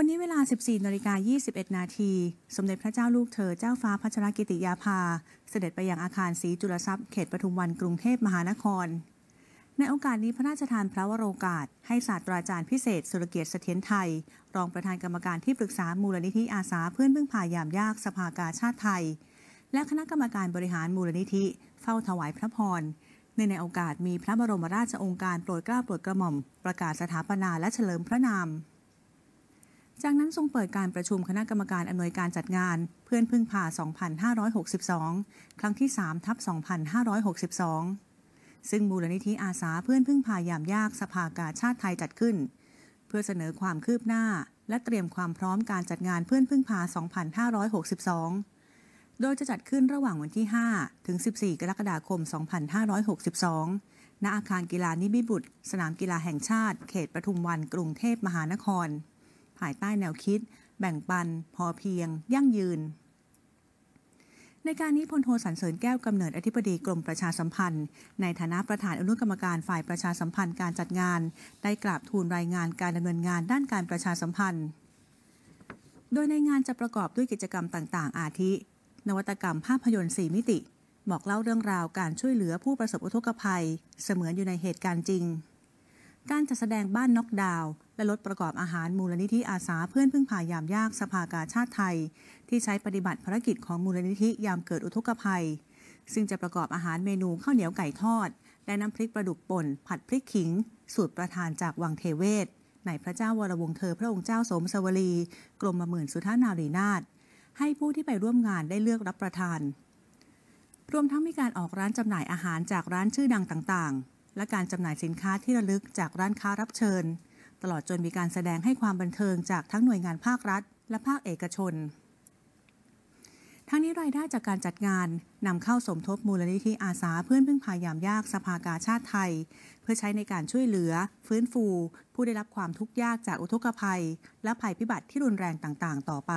วันนี้เวลา 14 นาฬิกา21 นาที สมเด็จพระเจ้าลูกเธอเจ้าฟ้าพัชรกิติยาภา เสด็จไปยังอาคารศรีจุลทรัพย์ เขตปทุมวันกรุงเทพมหานคร ในโอกาสนี้พระราชทานพระวโรกาสให้ศาสตราจารย์พิเศษ สุรเกียรติเสถียรไทย รองประธานกรรมการที่ปรึกษามูลนิธิอาสาเพื่อนพึ่งพายามยากสภากาชาติไทย และคณะกรรมการบริหารมูลนิธิ เฝ้าถวายพระพรในในโอกาสมีพระบรมราชองค์การโปรดเกล้าโปรดกระหม่อมประกาศสถาปนาและเฉลิมพระนามจากนั้นทรงเปิดการประชุมคณะกรรมการอำนวยการจัดงานเพื่อนพึ่งพา2,562 ครั้งที่ 3ทับ2,562ซึ่งมูลนิธิอาสาเพื่อนพึ่งพายามยากสภากาชาติไทยจัดขึ้น เพื่อเสนอความคืบหน้าและเตรียมความพร้อมการจัดงานเพื่อนพึ่งพา2,562โดยจะจัดขึ้นระหว่างวันที่ 5 ถึง 14 กรกฎาคม 2,562 ณอาคารกีฬานิบิบุตรสนามกีฬาแห่งชาติเขตปทุมวันกรุงเทพมหานครภายใต้แนวคิด แบ่งปัน พอเพียง ยั่งยืน ในการนี้พลโทสันเสริญแก้วกำเนิดอธิบดีกรมประชาสัมพันธ์ ในฐานะประธานอนุกรรมการฝ่ายประชาสัมพันธ์การจัดงาน ได้กราบทูลรายงานการดำเนินงานด้านการประชาสัมพันธ์ โดยในงานจะประกอบด้วยกิจกรรมต่างๆ อาทิ นวัตกรรมภาพยนตร์4มิติบอกเล่าเรื่องราวการช่วยเหลือผู้ประสบอุทกภัยเสมือนอยู่ในเหตุการณ์จริง การจัดแสดงบ้านน็อกดาวน์และรถประกอบอาหารมูลนิธิอาสาเพื่อนพึ่งพายามยากสภากาชาติไทย ที่ใช้ปฏิบัติภารกิจของมูลนิธิยามเกิดอุทกภัย ซึ่งจะประกอบอาหารเมนูข้าวเหนียวไก่ทอด และน้ำพริกปลาดุกป่นผัดพริกขิง สูตรประทานจากวังเทเวศในพระเจ้าวรวงเธอพระองค์เจ้าสมสวรีกรมมหมื่นสุทานารีนาถให้ผู้ที่ไปร่วมงานได้เลือกรับประทานรวมทั้งมีการออกร้านจำหน่ายอาหารจากร้านชื่อดังต่างๆ และการจำหน่ายสินค้าที่ระลึกจากร้านค้ารับเชิญตลอดจนมีการแสดงให้ความบันเทิง จากทั้งหน่วยงานภาครัฐ และภาคเอกชน ทั้งนี้รายได้จากการจัดงานนำเข้าสมทบมูลนิธิอาสาเพื่อนพึ่งพายามยากสภากาชาติไทย เพื่อใช้ในการช่วยเหลือ ฟื้นฟู ผู้ได้รับความทุกข์ยากจากอุทกภัย และภัยพิบัติที่รุนแรงต่างๆ ต่อไป